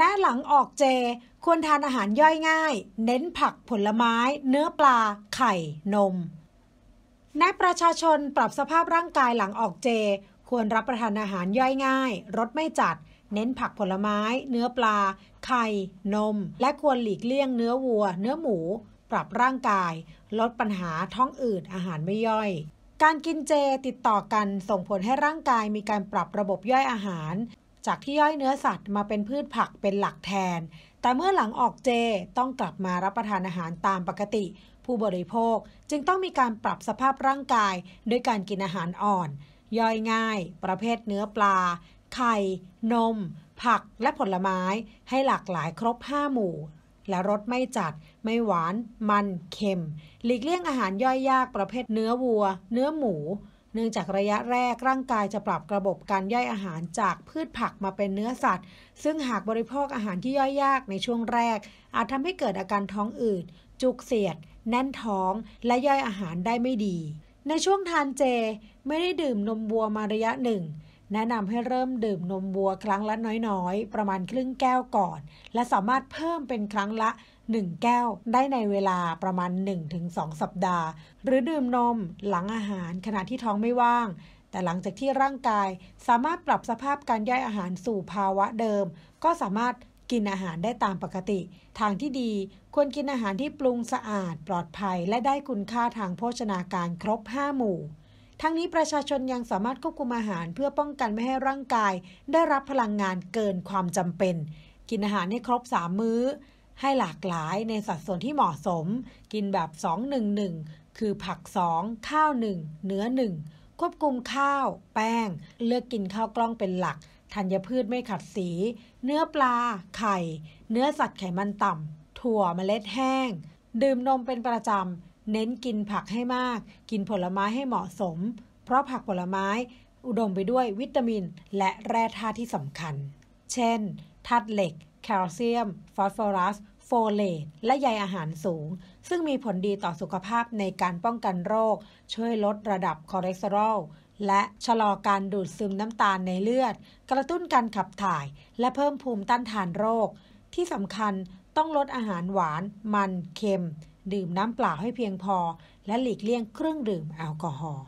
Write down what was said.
หน้าหลังออกเจควรทานอาหารย่อยง่าย เน้นผักผลไม้ เนื้อปลา ไข่ นมแนะประชาชนปรับสภาพร่างกายหลังออกเจ ควรรับประทานอาหารย่อยง่ายรสไม่จัด เน้นผักผลไม้ เนื้อปลา ไข่ นม และควรหลีกเลี่ยงเนื้อวัว เนื้อหมู ปรับร่างกาย ลดปัญหาท้องอืดอาหารไม่ย่อย การกินเจติดต่อกันส่งผลให้ร่างกายมีการปรับระบบย่อยอาหารจากที่ย่อยเนื้อสัตว์มาเป็นพืชผักเป็นหลักแทน แต่เมื่อหลังออกเจต้องกลับมารับประทานอาหารตามปกติ ผู้บริโภคจึงต้องมีการปรับสภาพร่างกายด้วยการกินอาหารอ่อน ย่อยง่าย ประเภทเนื้อปลา ไข่ นม ผักและผลไม้ให้หลากหลายครบ 5 หมู่ และรสไม่จัด ไม่หวาน มันเค็ม หลีกเลี่ยงอาหารย่อยยากประเภทเนื้อวัว เนื้อหมูเนื่องจากระยะแรก ร่างกายจะปรับระบบการย่อยอาหารจากพืชผักมาเป็นเนื้อสัตว์ ซึ่งหากบริโภคอาหารที่ย่อยยากในช่วงแรก อาจทำให้เกิดอาการท้องอืดจุกเสียด แน่นท้องและย่อยอาหารได้ไม่ดี ในช่วงทานเจไม่ได้ดื่มนมวัวมาระยะหนึ่งแนะนำให้เริ่มดื่มนมวัวครั้งละน้อย ๆ ประมาณครึ่งแก้วก่อน และสามารถเพิ่มเป็นครั้งละ1 แก้ว ได้ในเวลาประมาณ 1-2 สัปดาห์ หรือดื่มนมหลังอาหารขณะที่ท้องไม่ว่าง แต่หลังจากที่ร่างกายสามารถปรับสภาพการย่อยอาหารสู่ภาวะเดิม ก็สามารถกินอาหารได้ตามปกติ ทางที่ดีควรกินอาหารที่ปรุงสะอาด ปลอดภัย และได้คุณค่าทางโภชนาการครบ5หมู่ทั้งนี้ประชาชนยังสามารถควบคุมอาหารเพื่อป้องกันไม่ให้ร่างกาย ได้รับพลังงานเกินความจำเป็น กินอาหารให้ครบสามมื้อ ให้หลากหลายในสัดส่วนที่เหมาะสม กินแบบ 2-1-1 คือผัก 2 ข้าว 1 เนื้อ 1ควบคุมข้าว แป้ง เลือกกินข้าวกล้องเป็นหลักธัญพืชไม่ขัดสี เนื้อปลา ไข่ เนื้อสัตว์ไขมันต่ำถั่วเมล็ดแห้ง ดื่มนมเป็นประจำเน้นกินผักให้มาก กินผลไม้ให้เหมาะสม เพราะผักผลไม้อุดมไปด้วยวิตามินและแร่ธาตุที่สำคัญ เช่น ธาตุเหล็ก แคลเซียม ฟอสฟอรัส โฟเลต และใยอาหารสูง ซึ่งมีผลดีต่อสุขภาพในการป้องกันโรค ช่วยลดระดับคอเลสเตอรอล และชะลอการดูดซึมน้ำตาลในเลือด กระตุ้นการขับถ่าย และเพิ่มภูมิต้านทานโรค ที่สำคัญต้องลดอาหารหวาน มัน เค็มดื่มน้ำเปล่าให้เพียงพอ และหลีกเลี่ยงเครื่องดื่มแอลกอฮอล์